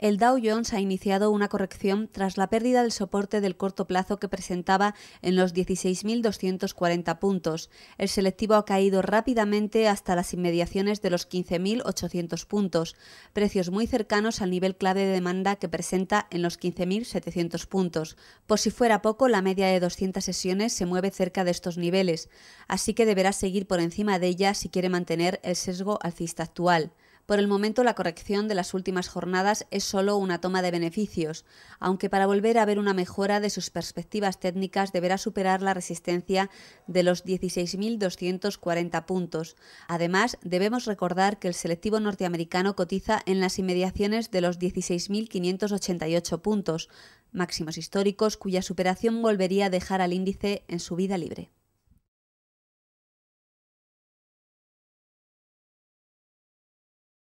el Dow Jones ha iniciado una corrección tras la pérdida del soporte del corto plazo que presentaba en los 16.240 puntos. El selectivo ha caído rápidamente hasta las inmediaciones de los 15.800 puntos, precios muy cercanos al nivel clave de demanda que presenta en los 15.700 puntos. Por si fuera poco, la media de 200 sesiones se mueve cerca de estos niveles, así que deberá seguir por encima de ella si quiere mantener el sesgo alcista actual. Por el momento, la corrección de las últimas jornadas es solo una toma de beneficios, aunque para volver a ver una mejora de sus perspectivas técnicas deberá superar la resistencia de los 16.240 puntos. Además, debemos recordar que el selectivo norteamericano cotiza en las inmediaciones de los 16.588 puntos, máximos históricos cuya superación volvería a dejar al índice en su vida libre.